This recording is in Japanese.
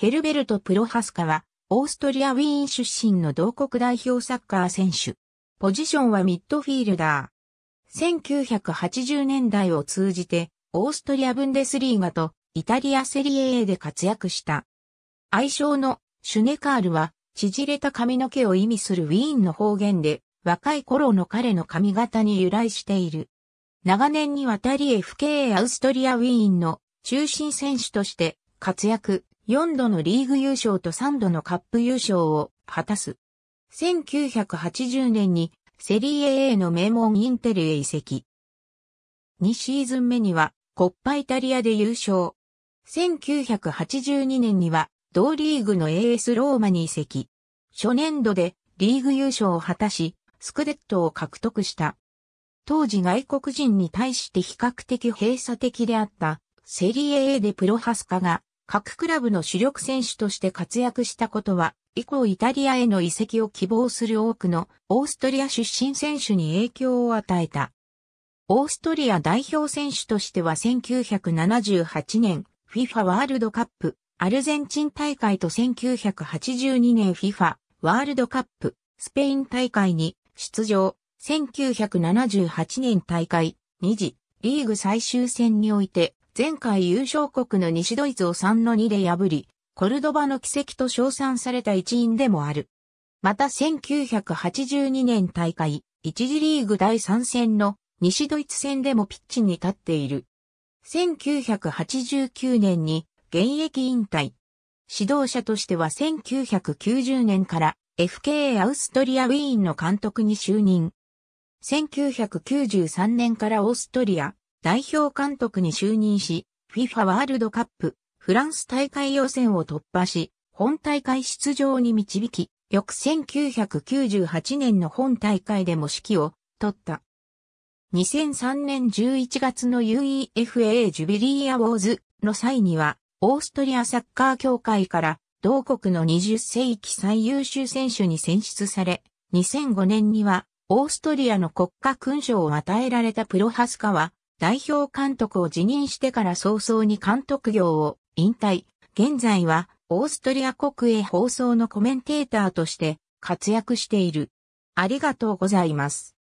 ヘルベルト・プロハスカは、オーストリア・ウィーン出身の同国代表サッカー選手。ポジションはミッドフィールダー。1980年代を通じて、オーストリア・ブンデスリーガとイタリア・セリエ A で活躍した。愛称のシュネカールは、縮れた髪の毛を意味するウィーンの方言で、若い頃の彼の髪型に由来している。長年にわたり FK アウストリアウィーンの中心選手として活躍、4度のリーグ優勝と3度のカップ優勝を果たす。1980年にセリエ A の名門インテルへ移籍。2シーズン目にはコッパイタリアで優勝。1982年には同リーグの AS ローマに移籍。初年度でリーグ優勝を果たし、スクデットを獲得した。当時外国人に対して比較的閉鎖的であったセリエ A でプロハスカが各クラブの主力選手として活躍したことは、以降イタリアへの移籍を希望する多くのオーストリア出身選手に影響を与えた。オーストリア代表選手としては1978年 FIFA ワールドカップアルゼンチン大会と1982年 FIFA ワールドカップスペイン大会に出場。1978年大会2次リーグ最終戦において前回優勝国の西ドイツを3の2で破り、コルドバの奇跡と称賛された一員でもある。また1982年大会、一次リーグ第3戦の西ドイツ戦でもピッチに立っている。1989年に現役引退。指導者としては1990年から FK アウストリアウィーンの監督に就任。1993年からオーストリア、代表監督に就任し、FIFA ワールドカップ、フランス大会予選を突破し、本大会出場に導き、翌1998年の本大会でも指揮を取った。2003年11月の UEFA ジュビリーアウォーズの際には、オーストリアサッカー協会から同国の20世紀最優秀選手に選出され、2005年にはオーストリアの国家勲章を与えられたプロハスカは、代表監督を辞任してから早々に監督業を引退。現在はオーストリア国営放送のコメンテーターとして活躍している。ありがとうございます。